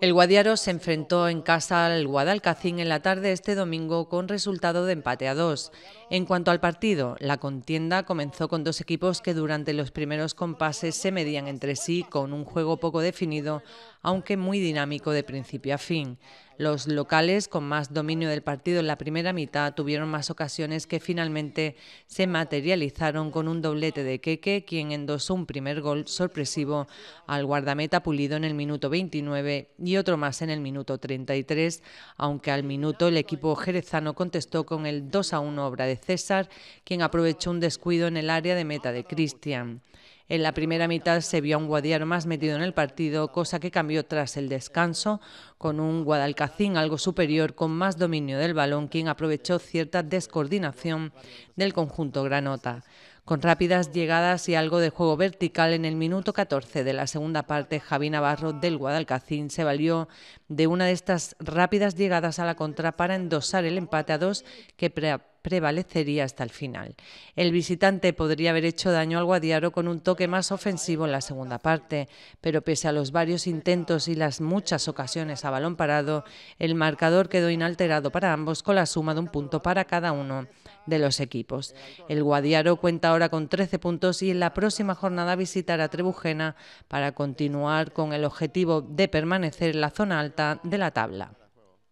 El Guadiaro se enfrentó en casa al Guadalcacín en la tarde este domingo con resultado de empate a dos. En cuanto al partido, la contienda comenzó con dos equipos que durante los primeros compases se medían entre sí con un juego poco definido, aunque muy dinámico de principio a fin. Los locales con más dominio del partido en la primera mitad tuvieron más ocasiones que finalmente se materializaron con un doblete de Keke, quien endosó un primer gol sorpresivo al guardameta pulido en el minuto 29 y otro más en el minuto 33, aunque al minuto el equipo jerezano contestó con el 2 a 1 obra de César, quien aprovechó un descuido en el área de meta de Cristian. En la primera mitad se vio a un Guadiaro más metido en el partido, cosa que cambió tras el descanso, con un Guadalcacín algo superior con más dominio del balón, quien aprovechó cierta descoordinación del conjunto granota. Con rápidas llegadas y algo de juego vertical en el minuto 14 de la segunda parte, Javi Navarro del Guadalcacín se valió de una de estas rápidas llegadas a la contra para endosar el empate a dos que pre prevalecería hasta el final. El visitante podría haber hecho daño al Guadiaro con un toque más ofensivo en la segunda parte, pero pese a los varios intentos y las muchas ocasiones a balón parado, el marcador quedó inalterado para ambos con la suma de un punto para cada uno de los equipos. El Guadiaro cuenta ahora con 13 puntos y en la próxima jornada visitará Trebujena para continuar con el objetivo de permanecer en la zona alta de la tabla.